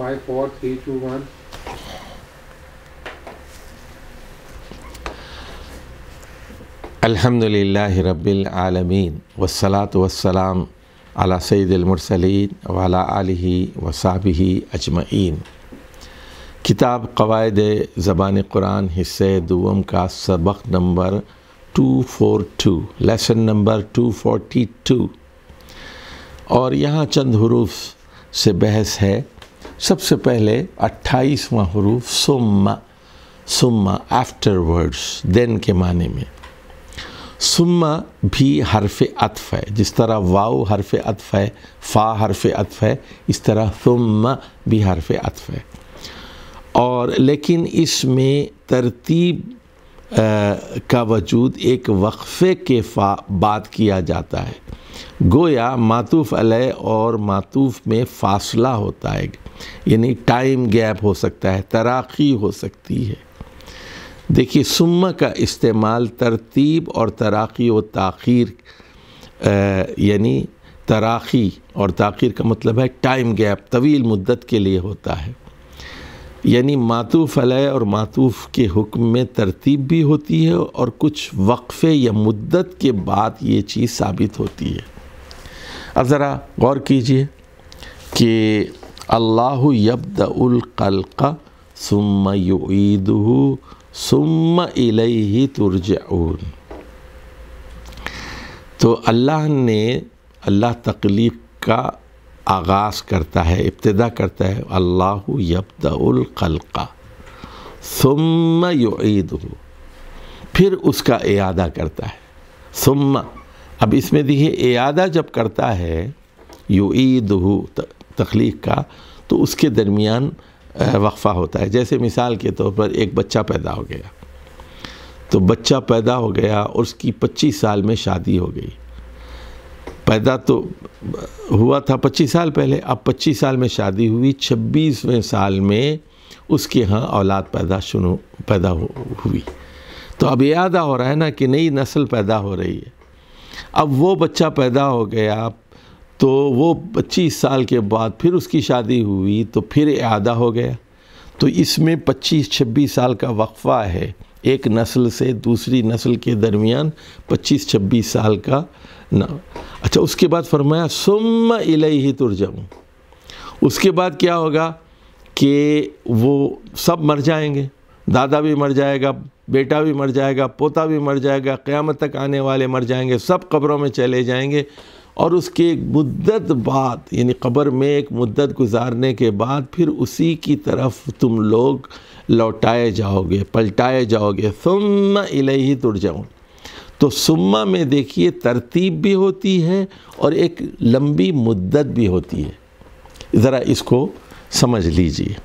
5, 4, 3, 2, 1. अल्हम्दुलिल्लाह रब्बिल आलमीन वस्सलात वस्सलाम अला सैदुलमरसलिन वाला आलि वसाबी अजमैन किताब कवायद ज़बान कुरान हिस्से दुम का सबक नंबर 242 लेसन नंबर 242 और यहाँ चंद हरूफ से बहस है सबसे पहले अट्ठाईसवा हरूफ सुम्मा सुम्मा आफ्टरवर्ड्स देन के माने में सुम्मा भी हरफ अतफ़ है जिस तरह वाओ हरफ अतफ़ है फ़ा हरफ अतफ़ है इस तरह सुम्मा भी हरफ अतफ़ है और लेकिन इसमें तरतीब का वजूद एक वक्फ़े के फा बात किया जाता है गोया मातूफ़ अलह और मातूफ़ में फासला होता है यानी टाइम गैप हो सकता है तराकी हो सकती है देखिए सुम का इस्तेमाल तरतीब और तराकी व तखिर यानी तराकी और तखिर का मतलब है टाइम गैप तवील मुद्दत के लिए होता है यानी मातूफ़ अलय और मातूफ़ के हुक्म में तरतीब भी होती है और कुछ वक्फ़े या मुद्दत के बाद ये चीज़ साबित होती है अब ज़रा गौर कीजिए कि अल्लाह यबदलका सुम युद सुम इलही तुरज तो अल्लाह ने अल्लाह तकलीफ का आगाज़ करता है इब्तदा करता है अल्लाह यबदलका सुम युद फिर उसका इरादा करता है सुम्मा अब इसमें देखिए एयादा जब करता है यू ईद हो तख्लीक का तो उसके दरमियान वक्फ़ा होता है जैसे मिसाल के तौर पर एक बच्चा पैदा हो गया तो बच्चा पैदा हो गया और उसकी पच्चीस साल में शादी हो गई पैदा तो हुआ था पच्चीस साल पहले अब पच्चीस साल में शादी हुई छब्बीसवें साल में उसके यहाँ औलाद पैदा शुरू पैदा हुई तो अब यादा हो रहा है ना कि नई नस्ल पैदा हो रही है अब वो बच्चा पैदा हो गया तो वो पच्चीस साल के बाद फिर उसकी शादी हुई तो फिर आधा हो गया तो इसमें पच्चीस छब्बीस साल का वक्फ़ा है एक नस्ल से दूसरी नस्ल के दरमियान पच्चीस छब्बीस साल का ना अच्छा उसके बाद फरमाया सुम ही तुरजम उसके बाद क्या होगा कि वो सब मर जाएंगे दादा भी मर जाएगा बेटा भी मर जाएगा पोता भी मर जाएगा क़्यामत तक आने वाले मर जाएंगे सब कब्रों में चले जाएंगे और उसके एक मुद्दत बाद यानी कब्र में एक मुद्दत गुजारने के बाद फिर उसी की तरफ तुम लोग लौटाए जाओगे पलटाए जाओगे सुम इले ही तुड़ जाओ तो सुम्मा में देखिए तरतीब भी होती है और एक लंबी मुद्दत भी होती है ज़रा इसको समझ लीजिए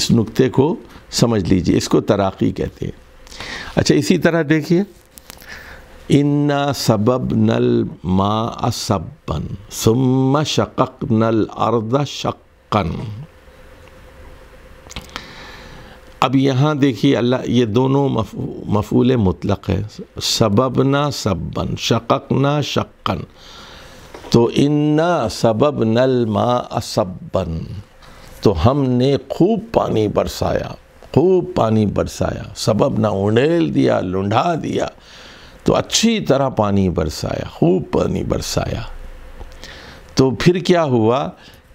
इस नुक्ते को समझ लीजिए इसको तराकी कहते हैं अच्छा इसी तरह देखिए इन्ना सबब नल मा असबन सुम शक नल अर्द शक्कन अब यहाँ देखिए अल्लाह ये दोनों मफ, मफूल मुतलक है सबब ना सबन शक ना शक्कन तो इन्ना सबब नल मा असबन तो हमने खूब पानी बरसाया खूब पानी बरसाया सबब ना उंडेल दिया लुंडा दिया तो अच्छी तरह पानी बरसाया खूब पानी बरसाया तो फिर क्या हुआ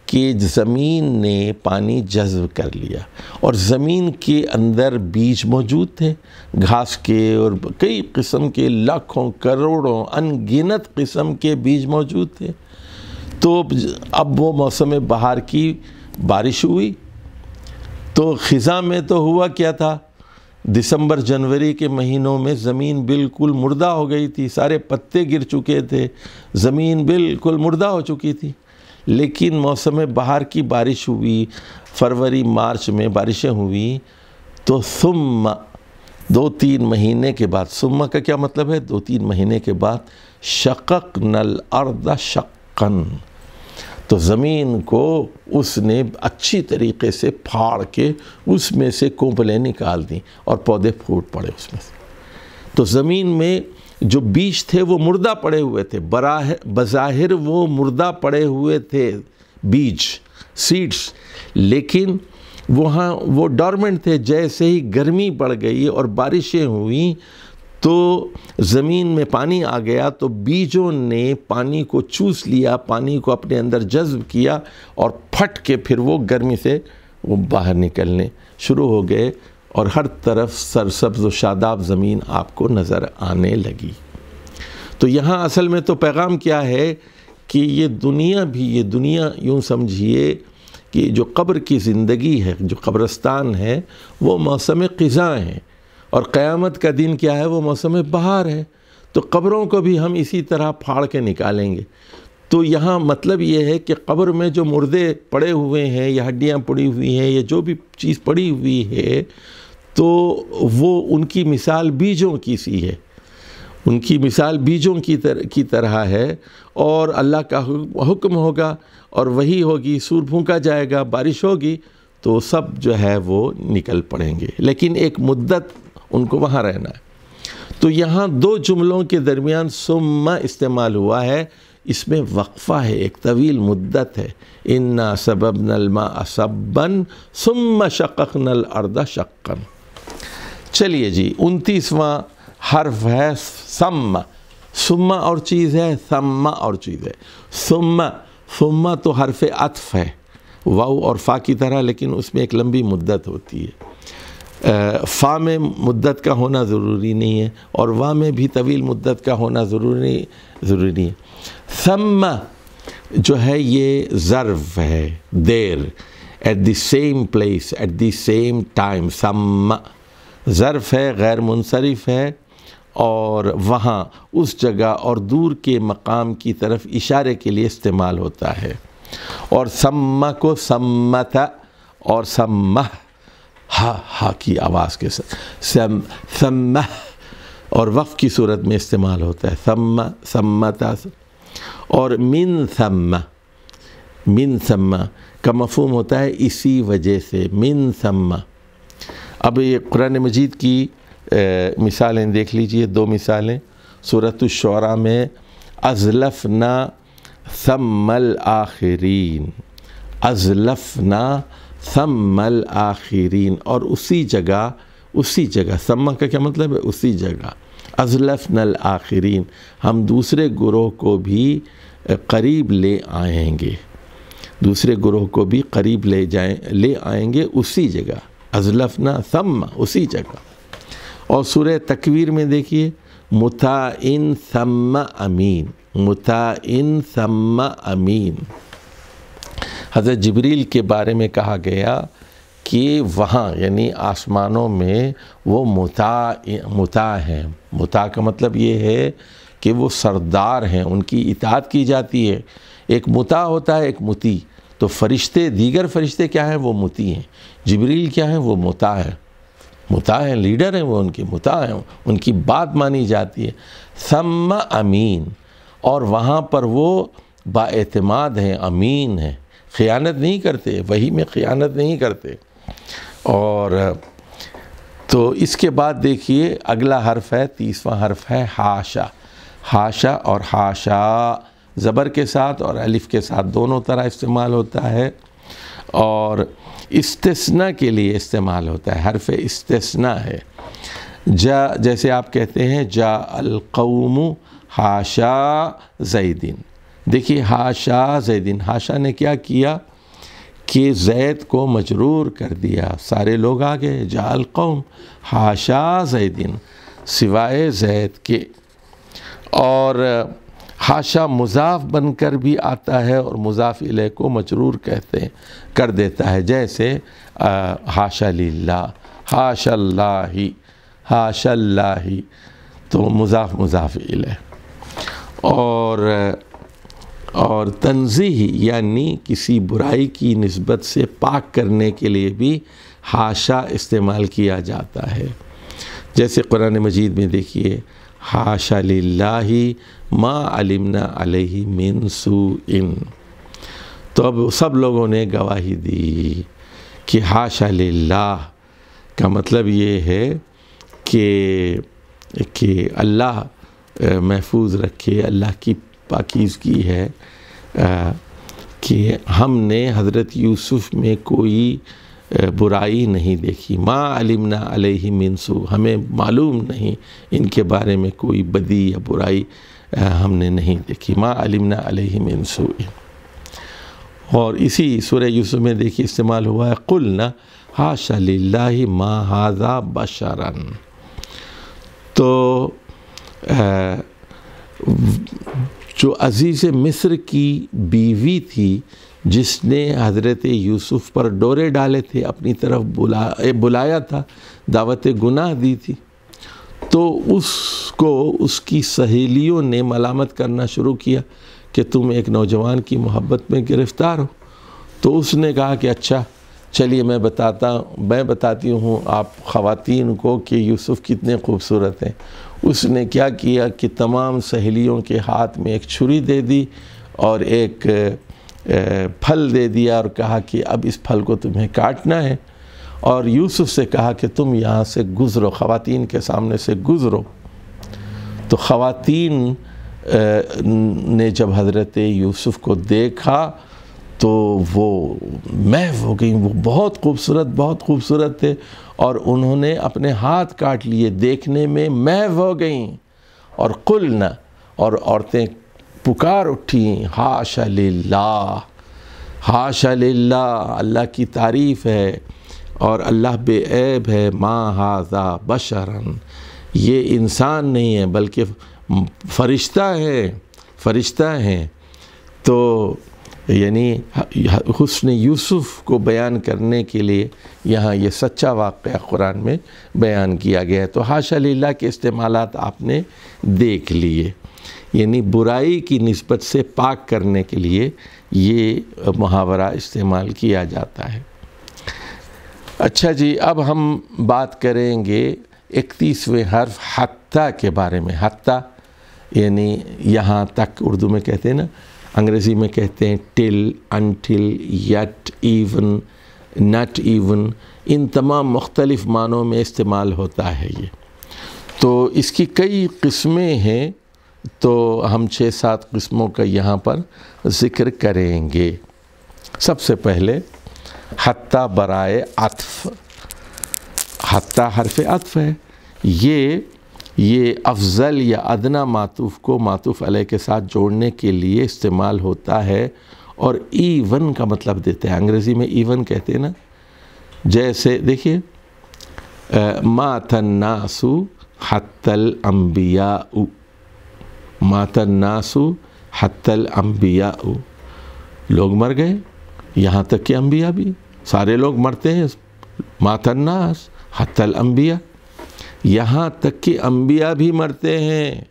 कि ज़मीन ने पानी जज्ब कर लिया और ज़मीन के अंदर बीज मौजूद थे घास के और कई किस्म के लाखों करोड़ों अनगिनत किस्म के बीज मौजूद थे तो अब वो मौसम बाहर की बारिश हुई तो ख़ज़ा में तो हुआ क्या था दिसंबर जनवरी के महीनों में ज़मीन बिल्कुल मुर्दा हो गई थी सारे पत्ते गिर चुके थे ज़मीन बिल्कुल मुर्दा हो चुकी थी लेकिन मौसम बाहर की बारिश हुई फरवरी मार्च में बारिशें हुई तो सुम्मा दो तीन महीने के बाद सुम्मा का क्या मतलब है दो तीन महीने के बाद शक्क नल अर्द शक्कन तो ज़मीन को उसने अच्छी तरीके से फाड़ के उसमें से कोंपलें निकाल दी और पौधे फूट पड़े उसमें से तो ज़मीन में जो बीज थे वो मुर्दा पड़े हुए थे बराह बज़ाहिर वो मुर्दा पड़े हुए थे बीज सीड्स लेकिन वहाँ वो डॉर्मेंट थे जैसे ही गर्मी पड़ गई और बारिशें हुई तो ज़मीन में पानी आ गया तो बीजों ने पानी को चूस लिया पानी को अपने अंदर जज्ब किया और फट के फिर वो गर्मी से वो बाहर निकलने शुरू हो गए और हर तरफ सरसब्ज व शादाब ज़मीन आपको नज़र आने लगी तो यहाँ असल में तो पैगाम क्या है कि ये दुनिया भी ये दुनिया यूँ समझिए कि जो कब्र की ज़िंदगी है जो कब्रस्तान है वो मौसम ख़ज़ा हैं और क़यामत का दिन क्या है वो मौसम बाहर है तो कब्रों को भी हम इसी तरह फाड़ के निकालेंगे तो यहाँ मतलब ये है कि कब्र में जो मुर्दे पड़े हुए हैं या हड्डियाँ पड़ी हुई हैं या जो भी चीज़ पड़ी हुई है तो वो उनकी मिसाल बीजों की सी है उनकी मिसाल बीजों की तर की तरह है और अल्लाह का हुक्म होगा और वही होगी सूर फूका जाएगा बारिश होगी तो सब जो है वो निकल पड़ेंगे लेकिन एक मुद्दत उनको वहाँ रहना है तो यहाँ दो जुमलों के दरमियान सुम्मा इस्तेमाल हुआ है इसमें वक्फ़ा है एक तवील मुद्दत है इन्ना सबब नलमा असबन सुम्मा शक़ नल अर्दा शक्कन चलिए जी उनतीसवा हर्फ है सम्मा सुम्मा और चीज़ है सम्मा और चीज़ है सुम्मा सुम्मा तो हरफ अतफ़ है वाऊ और फ़ा की तरह लेकिन उसमें एक लंबी मुद्दत होती है फ़ा में मुद्दत का होना ज़रूरी नहीं है और वा में भी तवील मुद्दत का होना ज़रूरी ज़रूरी नहीं है सम जो है ये ज़र्व है there at the same place at the same time सम ज़र्फ है गैर मुनसरफ है और वहाँ उस जगह और दूर के मकाम की तरफ इशारे के लिए इस्तेमाल होता है और सम्मा को सम्मत और सम्मा हा हा की आवाज़ के साथ सम और वफ़ की सूरत में इस्तेमाल होता है सम सम्मता और मिन सम मिन सम का मफहम होता है इसी वजह से मिन सम अब ये कुरान मजीद की ए, मिसालें देख लीजिए दो मिसालें सूरत शरा में अजलफ़ना समल आखरीन अजलफ़ना सम्मल आखिरीन और उसी जगह उसी जगह सम का क्या मतलब है उसी जगह अजलफ नल आखिरीन हम दूसरे ग्रोह को भी करीब ले आएंगे दूसरे ग्रोह को भी करीब ले जाए ले आएंगे उसी जगह अजलफना सम उसी जगह और सुर तकवीर में देखिए मुता इन सम अमीन मुता इन सम अमीन हज़रत जबरील के बारे में कहा गया कि वहाँ यानी आसमानों में वो मुता मुता हैं मुता का मतलब ये है कि वो सरदार हैं उनकी इतात की जाती है एक मुता होता है एक मुती तो फरिश्ते दीगर फरिश्ते क्या हैं वो मुती हैं जबरील क्या हैं वो मुता है मुता हैं लीडर हैं वो उनके मुता हैं उनकी बात मानी जाती है सम्मा अमीन और वहाँ पर वो बातमाद हैं अमीन हैं ख़ियानत नहीं करते वही में खयानत नहीं करते और तो इसके बाद देखिए अगला हर्फ है तीसवा हर्फ है हाशा हाशा और हाशा ज़बर के साथ और अलिफ़ के साथ दोनों तरह इस्तेमाल होता है और इस्तना के लिए इस्तेमाल होता है हरफ इस्तना है जा जैसे आप कहते हैं जा अलकौम हाशा जैदीन देखिए हाशा जैदिन हाशा ने क्या किया कि जैद को मजरूर कर दिया सारे लोग आ गए जाल कौम हाशा जैदिन सिवाय जैद के और हाशा मुजाफ बनकर भी आता है और मुजाफ इले को मजरूर कहते हैं कर देता है जैसे हाशा ला हाशल्ला ही हाशल्ला तो मुजाफ मुजाफ इले और और तनजीही यानी किसी बुराई की नस्बत से पाक करने के लिए भी हाशा इस्तेमाल किया जाता है जैसे कुरान मजीद में देखिए हाशा लाही माँ अलिमना अलही मिनसू इन तो अब सब लोगों ने गवाही दी कि हाशा लाह का मतलब ये है कि कि अल्लाह महफूज रखे अल्लाह की पाकिजगी है आ, कि हमने हज़रत यूसुफ में कोई बुराई नहीं देखी माँ अलिमना अलही मिनसू हमें मालूम नहीं इनके बारे में कोई बदी या बुराई हमने नहीं देखी माँ अलिमना अलही मिनसू और इसी सूर्य यूसुफ में देखिए इस्तेमाल हुआ है कुल न हाशा माँ हाजा बशरन तो आ, जो अजीज़ मिस्र की बीवी थी जिसने हज़रत यूसुफ़ पर डोरे डाले थे अपनी तरफ बुला बुलाया था दावत गुनाह दी थी तो उसको उसकी सहेलियों ने मलामत करना शुरू किया कि तुम एक नौजवान की मोहब्बत में गिरफ़्तार हो तो उसने कहा कि अच्छा चलिए मैं बताता मैं बताती हूँ आप ख़वातीन को कि यूसुफ़ कितने खूबसूरत हैं उसने क्या किया कि तमाम सहेलियों के हाथ में एक छुरी दे दी और एक फल दे दिया और कहा कि अब इस फल को तुम्हें काटना है और यूसुफ से कहा कि तुम यहाँ से गुज़रो ख़वातीन के सामने से गुज़रो तो ख़वातीन ने जब हज़रत यूसुफ़ को देखा तो वो महव हो गई वो बहुत खूबसूरत बहुत खूबसूरत थे और उन्होंने अपने हाथ काट लिए देखने में मैं हो गईं और कुल न और औरतें पुकार उठी हाश ला हाश अल्लाह की तारीफ़ है और अल्लाह बेब है माँ हाजा बशरन ये इंसान नहीं है बल्कि फ़रिश्ता है फ़रिश्ता हैं तो यानी हसन यूसुफ को बयान करने के लिए यहाँ ये सच्चा वाक़ कुरान में बयान किया गया है तो हाशा लीला के इस्तेमाल आपने देख लिए यानी बुराई की नस्बत से पाक करने के लिए ये मुहावरा इस्तेमाल किया जाता है अच्छा जी अब हम बात करेंगे इकतीसवें हर्फ हत्ता के बारे में हत्ता यानी यहाँ तक उर्दू में कहते हैं ना अंग्रेज़ी में कहते हैं till until yet even not even इन तमाम मुख्तलिफ़ मानों में इस्तेमाल होता है ये तो इसकी कई किस्में हैं तो हम छः सात किस्मों का यहाँ पर ज़िक्र करेंगे सबसे पहले हत्ता बराए अतफ़ हत्ता हरफ अतफ़ है ये ये अफज़ल या अदना मातूफ़ को मातूफ़ अलह के साथ जोड़ने के लिए इस्तेमाल होता है और ईवन का मतलब देते हैं अंग्रेज़ी में ईवन कहते हैं ना जैसे देखिए नासु हतल अम्बिया नासु हतल अम्बिया लोग मर गए यहाँ तक कि अम्बिया भी सारे लोग मरते हैं नास हतल अम्बिया यहाँ तक कि अम्बिया भी मरते हैं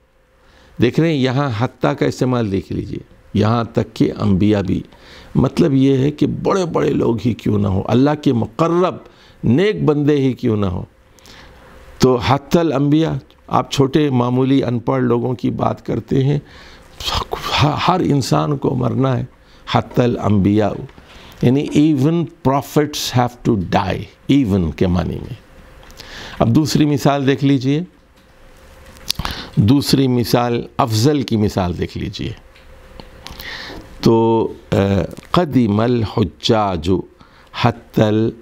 देख रहे हैं यहाँ हत्ता का इस्तेमाल देख लीजिए यहाँ तक कि अम्बिया भी मतलब ये है कि बड़े बड़े लोग ही क्यों ना हो अल्लाह के मुकर्रब नेक बंदे ही क्यों ना हो तो हत्तल अम्बिया आप छोटे मामूली अनपढ़ लोगों की बात करते हैं हर इंसान को मरना है हत्तल अम्बिया यानी even prophets have to die even के मानी में अब दूसरी मिसाल देख लीजिए दूसरी मिसाल अफजल की मिसाल देख लीजिए तो कदीमल हजाजु हतल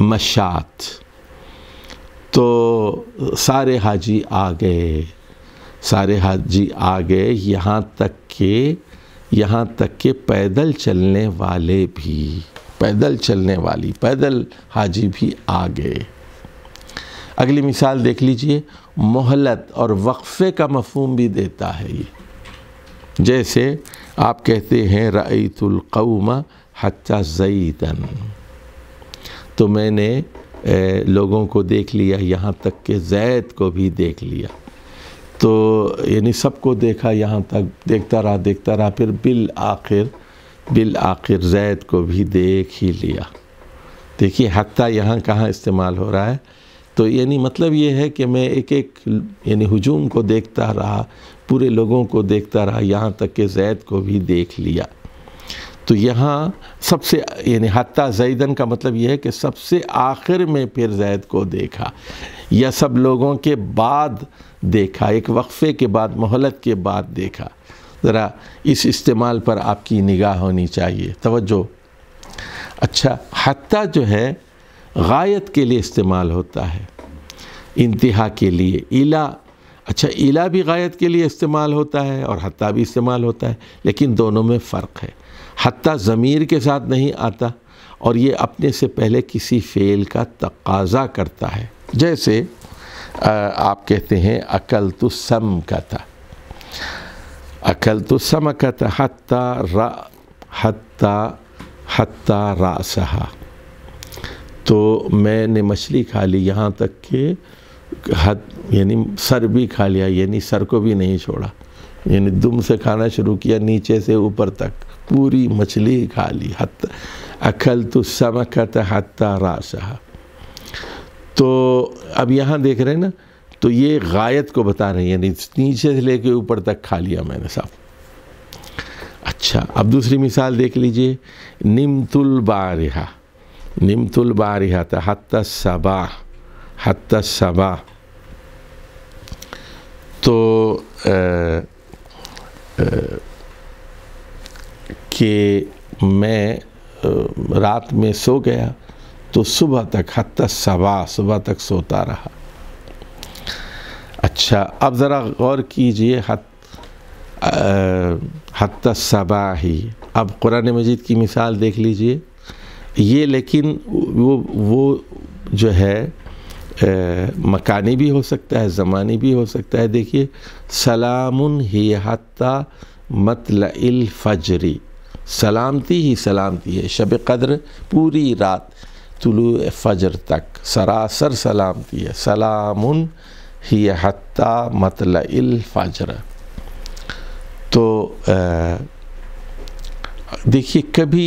मशात तो सारे हाजी आ गए सारे हाजी आ गए यहाँ तक के यहाँ तक के पैदल चलने वाले भी पैदल चलने वाली पैदल हाजी भी आ गए अगली मिसाल देख लीजिए मोहलत और वक्फ़े का मफहम भी देता है ये जैसे आप कहते हैं रईतुलकौम हत्या जईतन तो मैंने लोगों को देख लिया यहाँ तक के जैद को भी देख लिया तो यानी सबको देखा यहाँ तक देखता रहा देखता रहा फिर बिल आखिर बिल आखिर जैद को भी देख ही लिया देखिए हत्या यहाँ कहाँ इस्तेमाल हो रहा है तो यानी मतलब ये है कि मैं एक एक यानी हजूम को देखता रहा पूरे लोगों को देखता रहा यहाँ तक कि जैद को भी देख लिया तो यहाँ सबसे यानी हती जैदन का मतलब यह है कि सबसे आखिर में फिर जैद को देखा या सब लोगों के बाद देखा एक वक्फ़े के बाद मोहलत के बाद देखा ज़रा इस इस्तेमाल पर आपकी निगाह होनी चाहिए तोज्जो अच्छा हती जो है गायत के लिए इस्तेमाल होता है इंतहा के लिए इला अच्छा इला भी गायत के लिए इस्तेमाल होता है और हत् भी इस्तेमाल होता है लेकिन दोनों में फ़र्क है हत् ज़मीर के साथ नहीं आता और ये अपने से पहले किसी फ़ेल का तकाजा करता है जैसे आप कहते हैं अकल तो सम का था अकल तो सम का था हत् रा हती तो मैंने मछली खा ली यहाँ तक कि हद यानी सर भी खा लिया यानी सर को भी नहीं छोड़ा यानी दुम से खाना शुरू किया नीचे से ऊपर तक पूरी मछली खा ली हत अखल तो समकत हत्ता राशहा तो अब यहाँ देख रहे हैं ना तो ये गायत को बता रहे हैं यानी नीचे से लेके ऊपर तक खा लिया मैंने साहब अच्छा अब दूसरी मिसाल देख लीजिए निमतुल बारिहा निम्तुल बारी हत सबा हत सबा तो आ, आ, के मैं रात में सो गया तो सुबह तक हत सबा सुबह तक सोता रहा अच्छा अब ज़रा गौर कीजिए हत हत सबा ही अब कुरान मजीद की मिसाल देख लीजिए ये लेकिन वो वो जो है मकानी भी हो सकता है ज़मानी भी हो सकता है देखिए सलामुन ही हती मतल फजरी सलामती ही सलामती है शब कद्र पूरी रात तुलु फजर तक सरासर सलामती है सलामुन ही हत्ता मतल फजर तो आ, देखिए कभी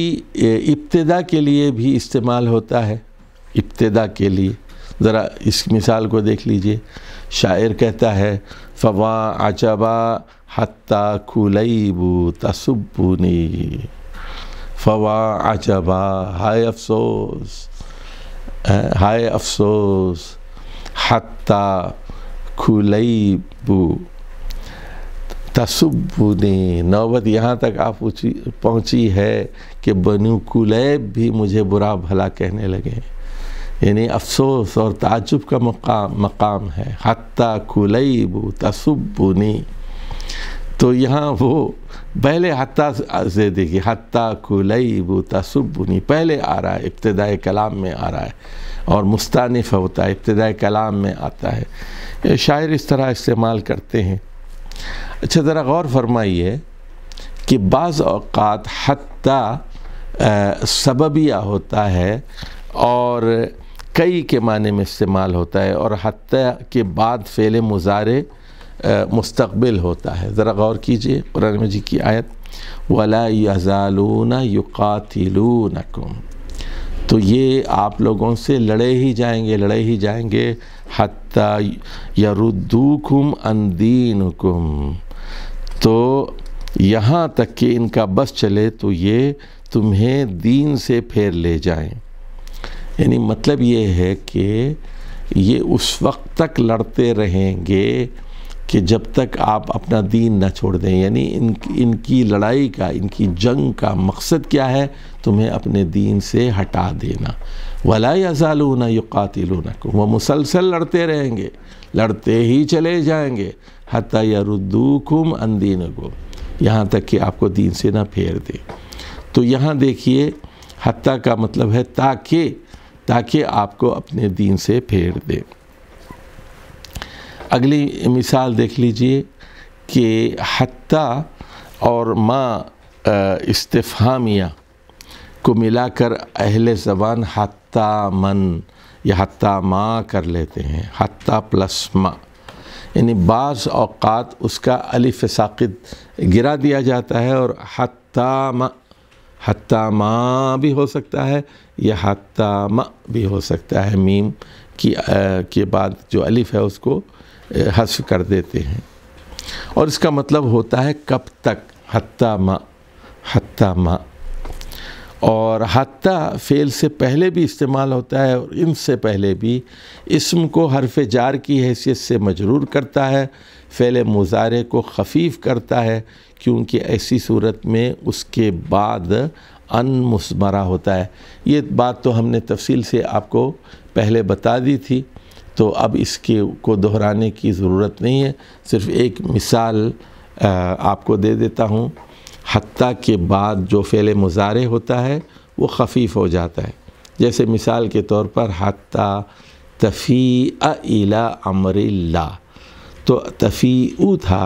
इब्तदा के लिए भी इस्तेमाल होता है इब्तदा के लिए ज़रा इस मिसाल को देख लीजिए शायर कहता है फवा अजबा हत्ता खुलईबू तसुबुनी फवा अजबा हाय अफसोस हाय अफसोस हत्ता खुलईबू तसुब नौबत यहाँ तक आप पहुँची है कि बनु कुलैब भी मुझे बुरा भला कहने लगे यानी अफसोस और ताजुब का मकाम मकाम है हत्ता कुलैब तसुबुनी तो यहाँ वो पहले हत्ता से देखिए हत्ता कुलैब तसुबुनी पहले आ रहा है इब्तदाई कलाम में आ रहा है और मुस्तानफ़ होता है इब्तदाई कलाम में आता है शायर इस तरह इस्तेमाल करते हैं अच्छा ज़रा गौर फरमाइए कि बाज़ अवत हती सबबिया होता है और कई के माने में इस्तेमाल होता है और हती के बाद फ़ेल मुजारे मुस्तबिल होता है ज़रा गौर कीजिए कुरान मजीद की आयत वला यजालून युकातिलूनकुम तो ये आप लोगों से लड़े ही जाएंगे लड़े ही जाएंगे हती यरुद्दूकुम अंदीनकुम तो यहाँ तक कि इनका बस चले तो ये तुम्हें दीन से फेर ले जाएं यानी मतलब ये है कि ये उस वक्त तक लड़ते रहेंगे कि जब तक आप अपना दीन न छोड़ दें यानी इन इनकी लड़ाई का इनकी जंग का मकसद क्या है तुम्हें अपने दीन से हटा देना वला यजालूना को वह मुसलसल लड़ते रहेंगे लड़ते ही चले जाएंगे हती यरुद्दूकुम अंदीन को यहाँ तक कि आपको दीन से ना फेर दे तो यहाँ देखिए हती का मतलब है ताकि ताकि आपको अपने दीन से फेर दे अगली मिसाल देख लीजिए कि हती और माँ इस्तेफामिया को मिलाकर अहल ज़बान हत्ता मन या हत्ता माँ कर लेते हैं हत्ता प्लस माँ यानी बाज़ अवकात उसका अलिफ साकिद गिरा दिया जाता है और हत्ता मा हत्ता माँ भी हो सकता है या हत्ता मा भी हो सकता है मीम की आ, के बाद जो अलिफ है उसको हस कर देते हैं और इसका मतलब होता है कब तक हत्ता मा हत्ता मा और हत्ता फ़ेल से पहले भी इस्तेमाल होता है और इनसे पहले भी इसम को हरफ जार की हैसियत से मजरूर करता है फ़ेल मुजारे को खफीफ करता है क्योंकि ऐसी सूरत में उसके बाद अन मुस्मरा होता है ये बात तो हमने तफसील से आपको पहले बता दी थी तो अब इसके को दोहराने की ज़रूरत नहीं है सिर्फ़ एक मिसाल आपको दे देता हूँ हती के बाद जो फ़ैल मुजारे होता है वो खफीफ हो जाता है जैसे मिसाल के तौर पर हती तफ़ी अला अमरिल्ला तो तफ़ी था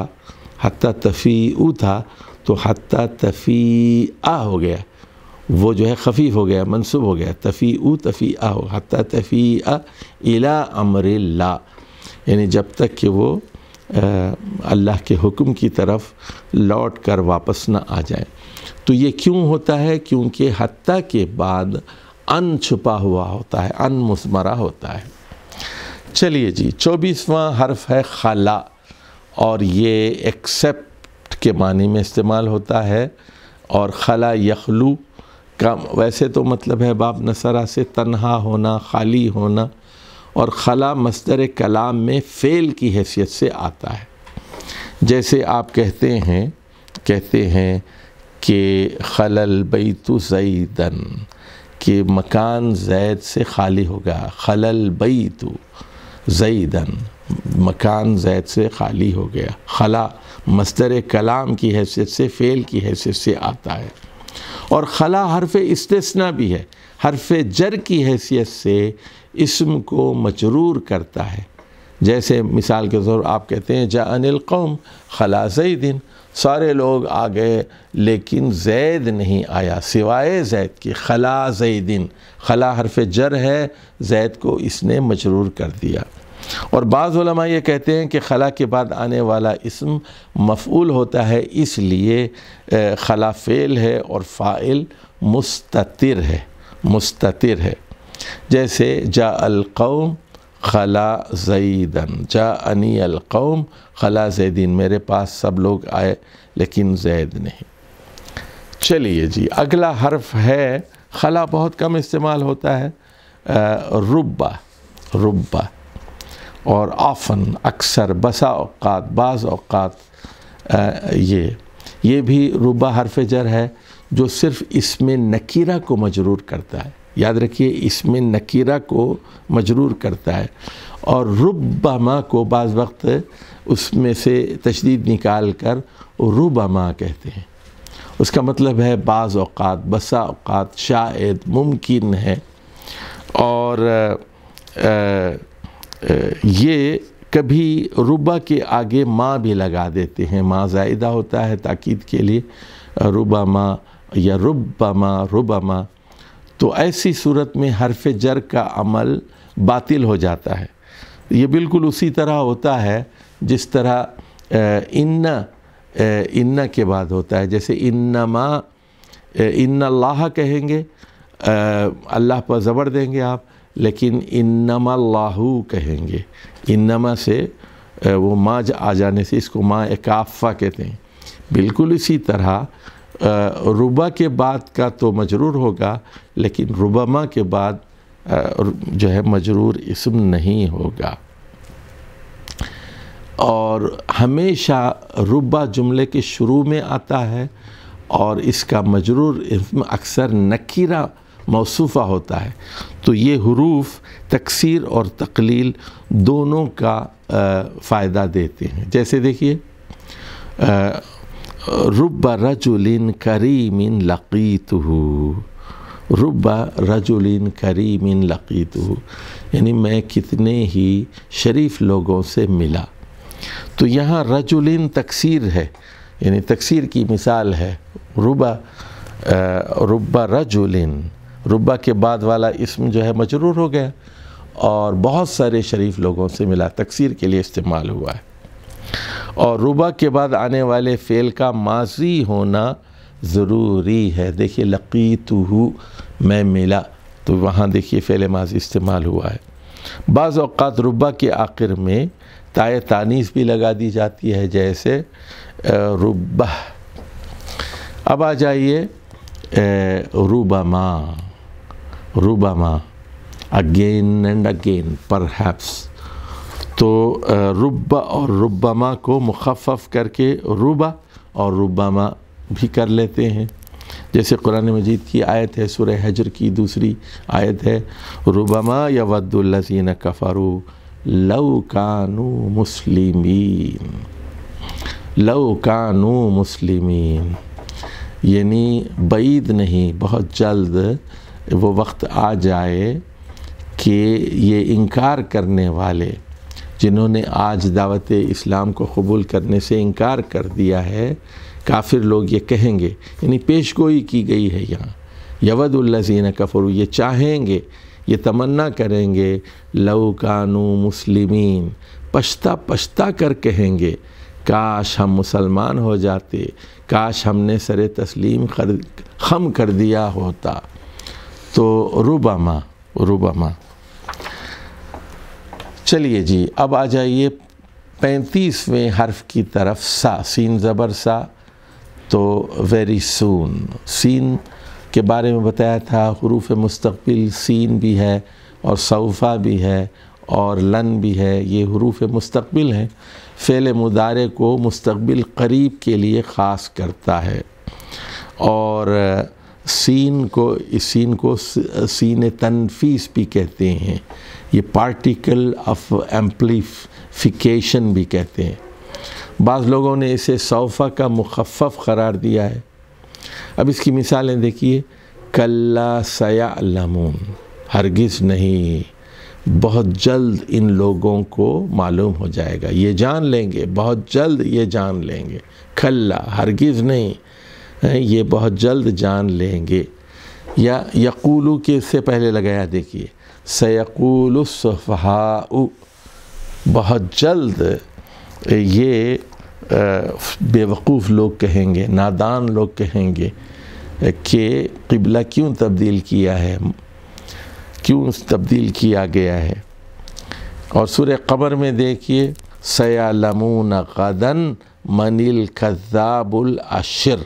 हती तफ़ी था तो हती तफ़ी आ हो गया वो जो है खफीफ हो गया मनसूब हो गया तफ़ी उ तफ़ी आ हो हती तफ़ी अला अमरिल्ला यानी जब तक कि वो अल्लाह के हुक्म की तरफ लौट कर वापस ना आ जाए तो ये क्यों होता है क्योंकि हत्या के बाद अन छुपा हुआ होता है अन मुस्मरा होता है चलिए जी चौबीसवां हर्फ है खला और ये एक्सेप्ट के मानी में इस्तेमाल होता है और खला यखलू का वैसे तो मतलब है बाब नसरा से तन्हा होना खाली होना और खला मस्तर कलाम में फ़ेल की हैसियत से आता है जैसे आप कहते हैं कहते हैं कि खलल बैतु सईदन कि मकान जैद से खाली होगा खलल बैतु जईदन मकान जैद से खाली हो गया खला मस्तर कलाम की हैसियत से फ़ेल की हैसियत से आता है और खला हरफ इस्तना भी है हरफ जर की हैसियत से इसम को मचरूर करता है जैसे मिसाल के तौर आप कहते हैं जा अनिल कौम खलासई दिन सारे लोग आ गए लेकिन जैद नहीं आया सिवाय जैद की खला दिन खला हरफ जर है जैद को इसने मजरूर कर दिया और बाज़ ये कहते हैं कि खला के बाद आने वाला इसम मफूल होता है इसलिए खला फ़ेल है और फ़ाइल मुस्तर है मुस्तर है जैसे जा अलकौम खला जईदन जा अनी अलकौम खला जैदीन मेरे पास सब लोग आए लेकिन जैद नहीं चलिए जी अगला हर्फ है खला बहुत कम इस्तेमाल होता है रुबा रुबा और आफन अक्सर बसा अवकात बाज़ अवकात ये ये भी रुबा हरफ जर है जो सिर्फ़ इसमें नकीरा को मजरूर करता है याद रखिए इसमें नकीरा को मजरूर करता है और रुबामा को बाज़ वक्त उसमें से तशदीद निकाल कर रुबामा कहते हैं उसका मतलब है बाज़ अवत बसा अवत शायद मुमकिन है और आ, आ, ये कभी रुबा के आगे माँ भी लगा देते हैं माँ ज़ायदा होता है ताकीद के लिए रुबा माँ या रुबा माँ रुबा माँ तो ऐसी सूरत में हरफ जर का अमल बातिल हो जाता है ये बिल्कुल उसी तरह होता है जिस तरह इन्ना इन्ना के बाद होता है जैसे इन्नमा इन्नल्लाह कहेंगे अल्लाह पर ज़बर देंगे आप लेकिन इन्नमा लाहू कहेंगे इन्नमा से वो माँ आ जाने से इसको माँ एकाफ़ा कहते हैं बिल्कुल इसी तरह रुबा के बाद का तो मजरूर होगा लेकिन रुबमा के बाद जो है मजरूर इसम नहीं होगा और हमेशा रुबा जुमले के शुरू में आता है और इसका मजरूर इसम अक्सर नकीरा मौसूफ़ा होता है तो ये हरूफ तकसीर और तकलील दोनों का फ़ायदा देते हैं जैसे देखिए रुबा रजुलिन करीमिन लकीत लकीतहू रुब्बा रजुलिन करीमिन लकीतहू यानी मैं कितने ही शरीफ लोगों से मिला तो यहाँ रजुलिन तकसीर है यानी तकसीर की मिसाल है रुबा रुब्बा रजुलिन रुब्बा के बाद वाला इसम जो है मजरूर हो गया और बहुत सारे शरीफ लोगों से मिला तकसीर के लिए इस्तेमाल हुआ है और रुबा के बाद आने वाले फ़ेल का माजी होना ज़रूरी है देखिए लकी तू मैं मिला तो वहाँ देखिए फ़ेल माजी इस्तेमाल हुआ है बाज़ अवकात रुबा के आखिर में ताय तानीस भी लगा दी जाती है जैसे रुबा अब आ जाइए रूबा रूबामा again and again perhaps तो रुब्बा और रुब्बामा को मुखफ़ करके रुबा और रुब्बामा भी कर लेते हैं जैसे कुरान मजीद की आयत है सुर हजर की दूसरी आयत है रुबमा या वद्दुल्लसीन कफ़ारू लव कानू मुस्लिम लव कानू मुस्लिम यानी बैद नहीं बहुत जल्द वो वक्त आ जाए कि ये इनकार करने वाले जिन्होंने आज दावत इस्लाम को कबूल करने से इनकार कर दिया है काफिर लोग ये कहेंगे यानी पेश गोई की गई है यहाँ यवदुल्लजीन कफर ये चाहेंगे ये तमन्ना करेंगे लव कानू मुस्लिमीन पछता पछता कर कहेंगे काश हम मुसलमान हो जाते काश हमने सर तस्लीम खम कर दिया होता तो रुबामा रुबामा चलिए जी अब आ जाइए पैंतीसवें हर्फ की तरफ सा सीन ज़बर सा तो वेरी सून सीन के बारे में बताया था हरूफ मुस्तबिल सीन भी है और सौफ़ा भी है और लन भी है ये हरूफ मुस्तबिल हैं फ़ैल मुदारे को मुस्तबिल करीब के लिए ख़ास करता है और सीन को इस सीन को सीन तनफीस भी कहते हैं ये पार्टिकल ऑफ एम्पलीफिकेशन भी कहते हैं बाज़ लोगों ने इसे सोफ़ा का मुखफ़ करार दिया है अब इसकी मिसालें देखिए कल्ला सयालमून हरगिज़ नहीं बहुत जल्द इन लोगों को मालूम हो जाएगा ये जान लेंगे बहुत जल्द ये जान लेंगे खल्ला हरगिज़ नहीं ये बहुत जल्द जान लेंगे या यकूलू के से पहले लगाया देखिए सयकूलफ़हाऊ बहुत जल्द ये बेवकूफ़ लोग कहेंगे नादान लोग कहेंगे कि किबला क्यों तब्दील किया है क्यों तब्दील किया गया है और सूर्य कबर में देखिए सयालमून गदन मनील कज़ाबुल अशर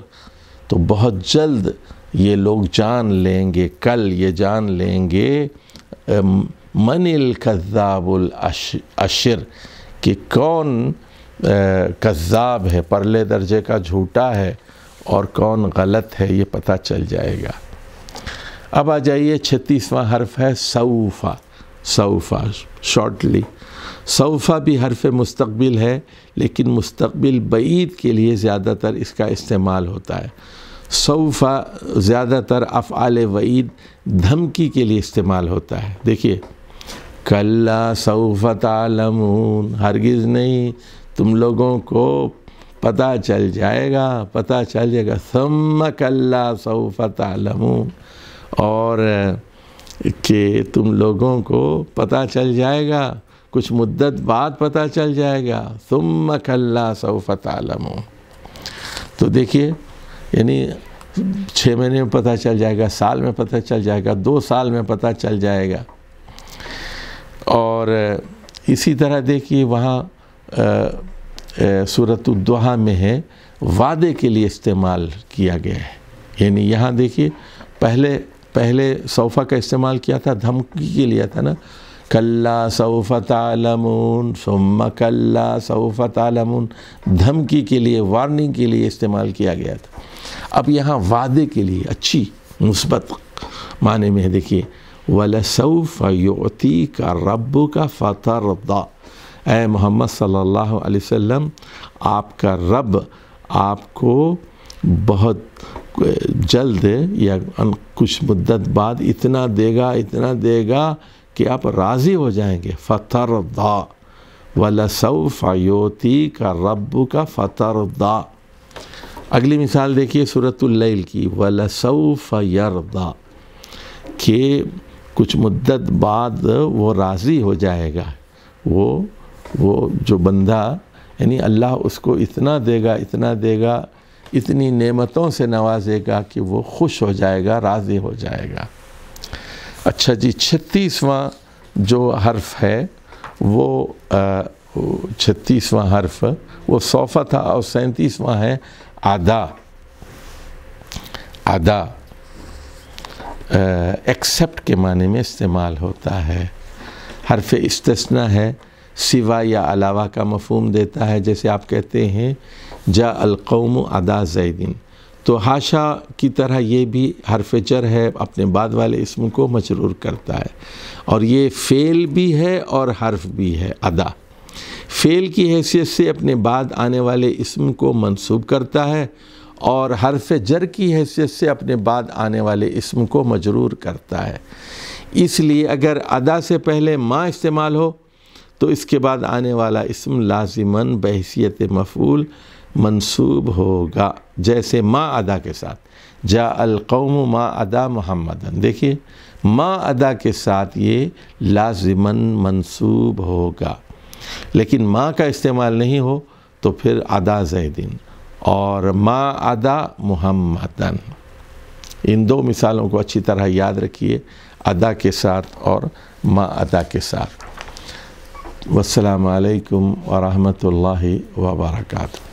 तो बहुत जल्द ये लोग जान लेंगे कल ये जान लेंगे मनिल कज़ाबुल अशर कि कौन कज़ाब है परले दर्जे का झूठा है और कौन गलत है ये पता चल जाएगा अब आ जाइए छत्तीसवां हर्फ है सऊफ़ा सऊफ़ा शॉर्टली सऊफ़ा भी हर्फ मुस्तकबिल है लेकिन मुस्तबिल बईद के लिए ज़्यादातर इसका इस्तेमाल होता है सौफ़ा ज़्यादातर अफ़ाल वईद धमकी के लिए इस्तेमाल होता है देखिए कल्ला सौफा तालमून हरगिज़ नहीं तुम लोगों को पता चल जाएगा पता चल जाएगा सम कल्ला सौफा तालमून और कि तुम लोगों को पता चल जाएगा कुछ मुद्दत बाद पता चल जाएगा सुम कल्ला सौफा तालमून तो देखिए यानी छः महीने में पता चल जाएगा साल में पता चल जाएगा दो साल में पता चल जाएगा और इसी तरह देखिए वहाँ सूरत उद्दोहा में है वादे के लिए इस्तेमाल किया गया है यानी यहाँ देखिए पहले पहले सोफ़ा का इस्तेमाल किया था धमकी के लिए था ना कल्ला सऊफ़तालमून सोम कल्ला सऊफ़तालमून धमकी के लिए वार्निंग के लिए इस्तेमाल किया गया था अब यहाँ वादे के लिए अच्छी मुस्बत माने में है देखिए वलसऊफ़ योती का रब का फ़तरदा ए मोहम्मद सल्लल्लाहु अलैहि वसल्लम आपका रब आपको बहुत जल्द या कुछ मुद्दत बाद इतना देगा इतना देगा कि आप राज़ी हो जाएंगे फ़तर दा का रब का फ़तर दा अगली मिसाल देखिए सूरतल की वलसव के कुछ मुद्दत बाद वो राज़ी हो जाएगा वो वो जो बंदा यानी अल्लाह उसको इतना देगा इतना देगा इतनी नेमतों से नवाजेगा कि वो खुश हो जाएगा राज़ी हो जाएगा अच्छा जी छत्तीसवां जो हर्फ है वो छत्तीसवां हर्फ वो सोफ़ा था और सैंतीसवां है आदा आदा एक्सेप्ट के माने में इस्तेमाल होता है हरफ इस्तना है सिवा या अलावा का मफहम देता है जैसे आप कहते हैं जा अलकौम अदा जैदिन तो हाशा की तरह ये भी हरफ जर है अपने बाद वाले इसम को मजरूर करता है और ये फ़ेल भी है और हर्फ भी है अदा फ़ेल की हैसियत से अपने बाद आने वाले इसम को मनसूब करता है और हरफ जर की हैसियत से अपने बाद आने वाले इसम को मजरूर करता है इसलिए अगर अदा से पहले माँ इस्तेमाल हो तो इसके बाद आने वाला इसम लाजिमन बहसीत मफूल मनसूब होगा जैसे माँ अदा के साथ जा अलकौम माँ अदा मोहम्मदन देखिए माँ अदा के साथ ये लाजमन मंसूब होगा लेकिन माँ का इस्तेमाल नहीं हो तो फिर अदा जैदिन और माँ अदा मोहम्मदन इन दो मिसालों को अच्छी तरह याद रखिए अदा के साथ और माँ अदा के साथ वालकम वरहमल वर्का